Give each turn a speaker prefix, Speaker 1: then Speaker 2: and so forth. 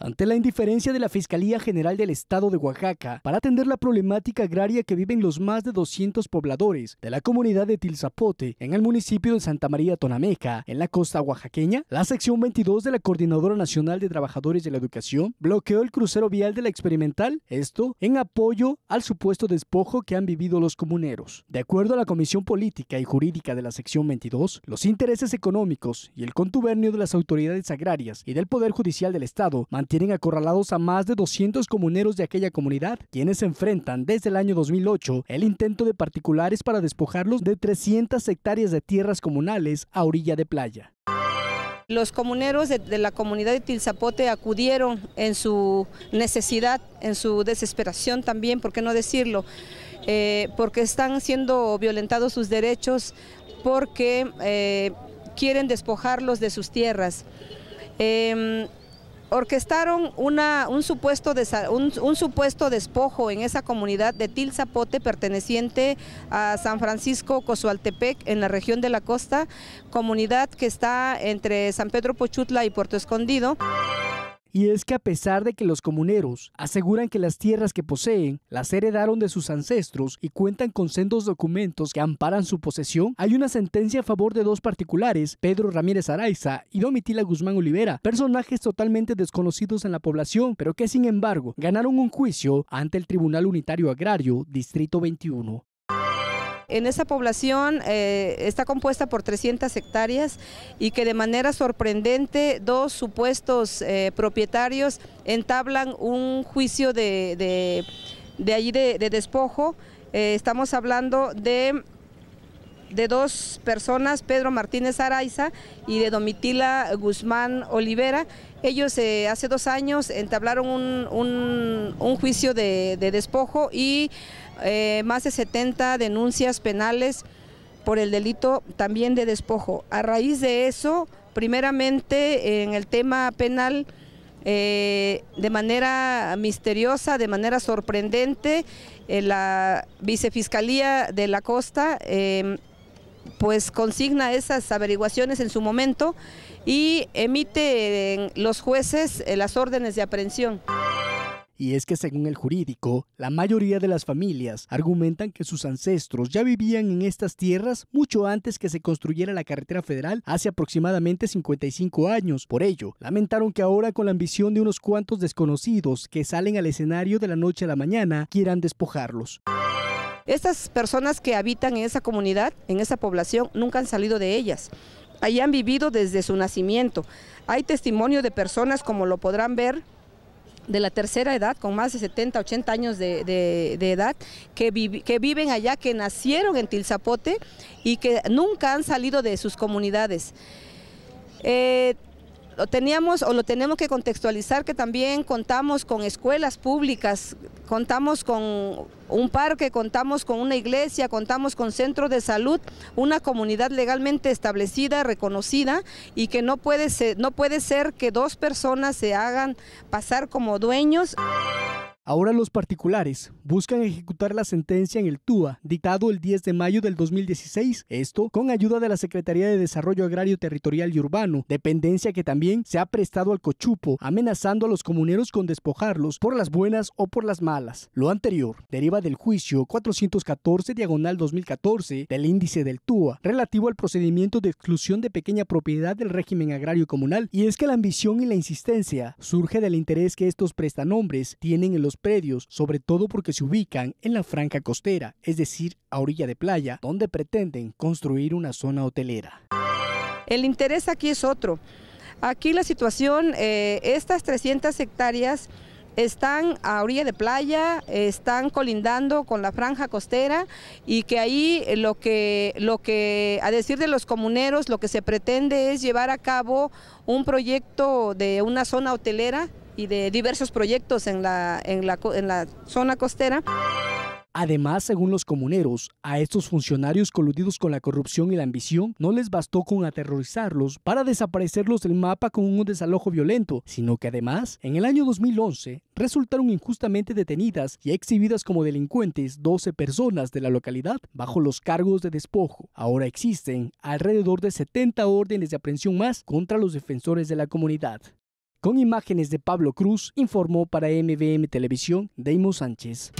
Speaker 1: ante la indiferencia de la Fiscalía General del Estado de Oaxaca para atender la problemática agraria que viven los más de 200 pobladores de la comunidad de Tilzapote en el municipio de Santa María Tonameca, en la costa oaxaqueña, la sección 22 de la Coordinadora Nacional de Trabajadores de la Educación bloqueó el crucero vial de la experimental, esto en apoyo al supuesto despojo que han vivido los comuneros. De acuerdo a la Comisión Política y Jurídica de la sección 22, los intereses económicos y el contubernio de las autoridades agrarias y del Poder Judicial del Estado tienen acorralados a más de 200 comuneros de aquella comunidad, quienes enfrentan desde el año 2008 el intento de particulares para despojarlos de 300 hectáreas de tierras comunales a orilla de playa.
Speaker 2: Los comuneros de, la comunidad de Tilzapote acudieron en su necesidad, en su desesperación también, ¿por qué no decirlo? Eh, porque están siendo violentados sus derechos, porque eh, quieren despojarlos de sus tierras. Em, orquestaron un, supuesto supuesto despojo en esa comunidad de Tilzapote perteneciente a San Francisco Cozualtepec en la región de la costa, comunidad que está entre San Pedro Pochutla y Puerto Escondido.
Speaker 1: Y es que a pesar de que los comuneros aseguran que las tierras que poseen las heredaron de sus ancestros y cuentan con sendos documentos que amparan su posesión, hay una sentencia a favor de dos particulares, Pedro Ramírez Araiza y Domitila Guzmán Olivera, personajes totalmente desconocidos en la población, pero que sin embargo ganaron un juicio ante el Tribunal Unitario Agrario, Distrito 21.
Speaker 2: En esa población eh, está compuesta por 300 hectáreas y que de manera sorprendente dos supuestos eh, propietarios entablan un juicio de, de, despojo. Eh, estamos hablando de de dos personas, Pedro Martínez Araiza y de Domitila Guzmán Olivera. Ellos eh, hace dos años entablaron un, juicio de, despojo y eh, más de 70 denuncias penales por el delito también de despojo. A raíz de eso, primeramente en el tema penal, eh, de manera misteriosa, de manera sorprendente, la vicefiscalía de la costa em, pues consigna esas averiguaciones en su momento y emite los jueces eh, las órdenes de aprehensión.
Speaker 1: Y es que según el jurídico, la mayoría de las familias argumentan que sus ancestros ya vivían en estas tierras mucho antes que se construyera la carretera federal hace aproximadamente 55 años. Por ello, lamentaron que ahora con la ambición de unos cuantos desconocidos que salen al escenario de la noche a la
Speaker 2: mañana quieran despojarlos. Estas personas que habitan en esa comunidad, en esa población, nunca han salido de ellas. Allí han vivido desde su nacimiento. Hay testimonio de personas, como lo podrán ver, de la tercera edad, con más de 70, 80 años de, edad, que, viven allá, que nacieron en Tilzapote y que nunca han salido de sus comunidades. Eh, lo teníamos o lo tenemos que contextualizar que también contamos con escuelas públicas, contamos con un parque, contamos con una iglesia, contamos con centros de salud, una comunidad legalmente establecida, reconocida y que no puede ser, no puede ser que dos personas se hagan pasar como dueños.
Speaker 1: Ahora los particulares buscan ejecutar la sentencia en el TUA, dictado el 10 de mayo del 2016, esto con ayuda de la Secretaría de Desarrollo Agrario Territorial y Urbano, dependencia que también se ha prestado al cochupo, amenazando a los comuneros con despojarlos por las buenas o por las malas. Lo anterior deriva del juicio 414 diagonal 2014 del índice del TUA, relativo al procedimiento de exclusión de pequeña propiedad del régimen agrario comunal, y es que la ambición y la insistencia surge del interés que estos prestanombres tienen en los predios, sobre todo porque se ubican en la franja costera, es decir, a orilla de playa, donde pretenden construir una zona hotelera.
Speaker 2: El interés aquí es otro. Aquí la situación, eh, estas 300 hectáreas están a orilla de playa, están colindando con la franja costera y que ahí lo que, lo que, a decir de los comuneros, lo que se pretende es llevar a cabo un proyecto de una zona hotelera y de diversos proyectos en la, zona costera.
Speaker 1: Además, según los comuneros, a estos funcionarios coludidos con la corrupción y la ambición no les bastó con aterrorizarlos para desaparecerlos del mapa con un desalojo violento, sino que además, en el año 2011, resultaron injustamente detenidas y exhibidas como delincuentes 12 personas de la localidad bajo los cargos de despojo. Ahora existen alrededor de 70 órdenes de aprehensión más contra los defensores de la comunidad. Con imágenes de Pablo Cruz, informó para MVM Televisión Deimos Sánchez.